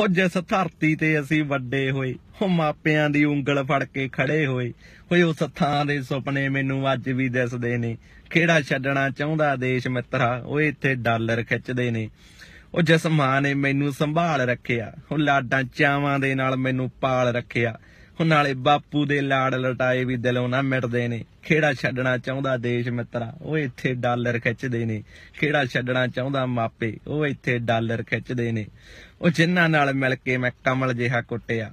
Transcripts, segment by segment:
ਉਹ ਜਿਸ ਧਰਤੀ ਤੇ ਅਸੀਂ ਵੱਡੇ ਹੋਏ ਉਹ ਮਾਪਿਆਂ ਦੀ ਉਂਗਲ ਫੜ ਕੇ ਖੜੇ ਹੋਏ ਹੋਏ ਉਸ ਥਾਂ ਦੇ ਸੁਪਨੇ ਮੈਨੂੰ ਅੱਜ ਵੀ ਦਿਸਦੇ ਨੇ ਕਿਹੜਾ ਛੱਡਣਾ ਚਾਹੁੰਦਾ ਦੇਸ਼ ਮਿੱਤਰਾ ਉਹ ਇੱਥੇ ਡਾਲਰ ਖਿੱਚਦੇ ਨੇ ਉਹ ਜਿਸ ਮਾਂ ਨੇ ਮੈਨੂੰ ਸੰਭਾਲ ਰੱਖਿਆ ਉਹ ਲਾਡਾਂ ਚਾਵਾਂ ਦੇ ਨਾਲ ਮੈਨੂੰ ਪਾਲ ਰੱਖਿਆ ਹੁਣ ਨਾਲੇ ਬਾਪੂ ਦੇ ਲਾੜ ਲਟਾਏ ਵੀ ਦਿਲੋਂ ਨਾ ਮਿਟਦੇ ਨੇ ਖੇੜਾ ਛੱਡਣਾ ਚਾਹੁੰਦਾ ਦੇਸ਼ ਮਿੱਤਰਾ ਉਹ ਇੱਥੇ ਡਾਲਰ ਖਿੱਚਦੇ ਨੇ ਖੇੜਾ ਛੱਡਣਾ ਚਾਹੁੰਦਾ ਮਾਪੇ ਉਹ ਇੱਥੇ ਡਾਲਰ ਖਿੱਚਦੇ ਨੇ ਉਹ ਜਿਨ੍ਹਾਂ ਨਾਲ ਮਿਲ ਕੇ ਮੈਂ ਕਮਲ ਜਿਹਾ ਕੁੱਟਿਆ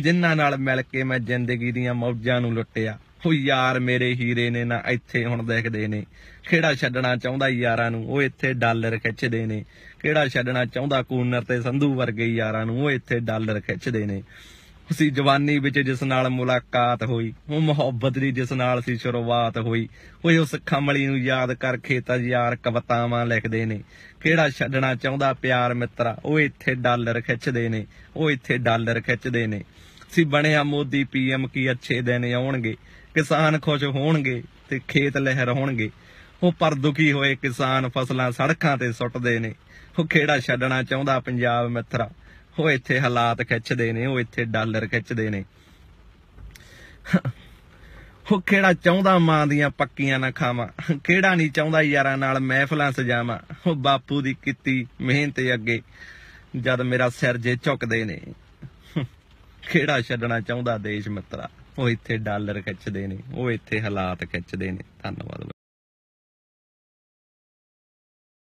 ਜਿਨ੍ਹਾਂ ਨਾਲ ਮਿਲ ਕੇ ਮੈਂ ਜ਼ਿੰਦਗੀ ਦੀਆਂ ਮੌਜਾਂ ਨੂੰ ਲੁੱਟਿਆ ਉਹ ਯਾਰ ਮੇਰੇ ਹੀਰੇ ਨੇ ਨਾ ਇੱਥੇ ਹੁਣ ਦੇਖਦੇ ਨੇ ਖੇੜਾ ਛੱਡਣਾ ਚਾਹੁੰਦਾ ਯਾਰਾਂ ਨੂੰ ਉਹ ਇੱਥੇ ਡਾਲਰ ਖਿੱਚਦੇ ਨੇ ਕਿਹੜਾ ਛੱਡਣਾ ਚਾਹੁੰਦਾ ਕੂਨਰ ਤੇ ਸੰਧੂ ਵਰਗੇ ਯਾਰਾਂ ਨੂੰ ਉਹ ਇੱਥੇ ਡਾਲਰ ਖਿੱਚਦੇ ਨੇ ਉਸੀ ਜਵਾਨੀ ਵਿੱਚ ਜਿਸ ਨਾਲ ਮੁਲਾਕਾਤ ਹੋਈ ਉਹ ਮੁਹੱਬਤ ਦੀ ਜਿਸ ਨਾਲ ਸੀ ਸ਼ੁਰੂਆਤ ਹੋਈ ਉਹ ਉਸ ਖਮਲੀ ਨੂੰ ਯਾਦ ਕਰਕੇ ਤਾਂ ਯਾਰ ਕਵਤਾਵਾਂ ਲਿਖਦੇ ਨੇ ਕਿਹੜਾ ਛੱਡਣਾ ਚਾਹੁੰਦਾ ਪਿਆਰ ਮਿੱਤਰਾ ਉਹ ਇੱਥੇ ਡਾਲਰ ਖਿੱਚਦੇ ਨੇ ਉਹ ਇੱਥੇ ਡਾਲਰ ਖਿੱਚਦੇ ਨੇ ਸੀ ਬਣਿਆ ਮੋਦੀ ਪੀਐਮ ਕੀ ਅੱਛੇ ਦਿਨ ਆਉਣਗੇ ਕਿਸਾਨ ਖੁਸ਼ ਹੋਣਗੇ ਤੇ ਖੇਤ ਲਹਿਰ ਹੋਣਗੇ ਉਹ ਪਰ ਦੁਖੀ ਹੋਏ ਕਿਸਾਨ ਫਸਲਾਂ ਸੜਕਾਂ ਤੇ ਸੁੱਟਦੇ ਨੇ ਉਹ ਕਿਹੜਾ ਛੱਡਣਾ ਚਾਹੁੰਦਾ ਪੰਜਾਬ ਮਿੱਤਰਾ ਉਹ ਇੱਥੇ ਹਾਲਾਤ ਖਿੱਚਦੇ ਨੇ ਉਹ ਇੱਥੇ ਡਾਲਰ ਖਿੱਚਦੇ ਨੇ ਉਹ ਕਿਹੜਾ ਚਾਹੁੰਦਾ ਮਾਂ ਦੀਆਂ ਪੱਕੀਆਂ ਨਾ ਖਾਵਾਂ ਕਿਹੜਾ ਨਹੀਂ ਚਾਹੁੰਦਾ ਯਾਰਾਂ ਨਾਲ ਮਹਿਫਲਾਂ ਸਜਾਵਾਂ ਉਹ ਬਾਪੂ ਦੀ ਕੀਤੀ ਮਿਹਨਤ ਅੱਗੇ ਜਦ ਮੇਰਾ ਸਿਰ ਜੇ ਝੁਕਦੇ ਨੇ ਕਿਹੜਾ ਛੱਡਣਾ ਚਾਹੁੰਦਾ ਦੇਸ਼ ਮਿੱਤਰਾ ਉਹ ਇੱਥੇ ਡਾਲਰ ਖਿੱਚਦੇ ਨੇ ਉਹ ਇੱਥੇ ਹਾਲਾਤ ਖਿੱਚਦੇ ਨੇ ਧੰਨਵਾਦ